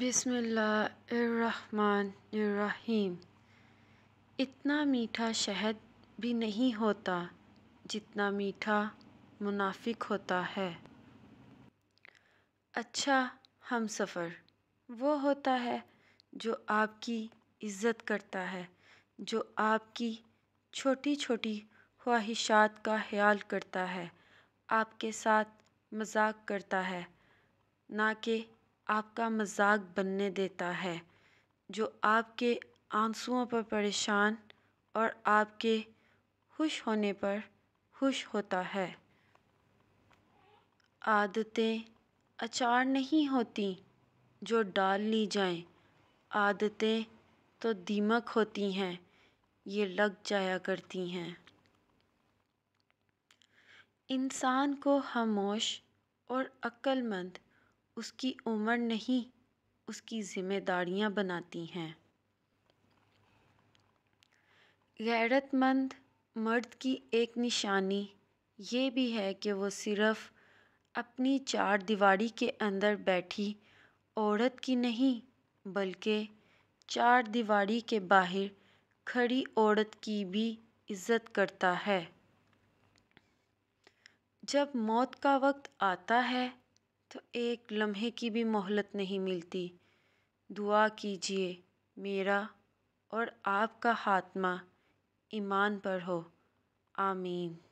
बिसमीम इतना मीठा शहद भी नहीं होता जितना मीठा मुनाफिक होता है अच्छा हम सफ़र वो होता है जो आपकी इज़्ज़त करता है जो आपकी छोटी छोटी ख्वाहिशात का ख्याल करता है आपके साथ मजाक करता है ना कि आपका मज़ाक बनने देता है जो आपके आंसुओं पर परेशान और आपके खुश होने पर खुश होता है आदतें अचार नहीं होती जो डाल ली जाएं आदतें तो दीमक होती हैं ये लग जाया करती हैं इंसान को खामोश और अक्लमंद उसकी उम्र नहीं उसकी ज़िम्मेदारियाँ बनाती हैं गैरतमंद मर्द की एक निशानी ये भी है कि वो सिर्फ़ अपनी चार दीवारी के अंदर बैठी औरत की नहीं बल्कि चार दीवारी के बाहर खड़ी औरत की भी इज्जत करता है जब मौत का वक्त आता है तो एक लम्हे की भी मोहलत नहीं मिलती दुआ कीजिए मेरा और आपका हात्मा ईमान पर हो आमीन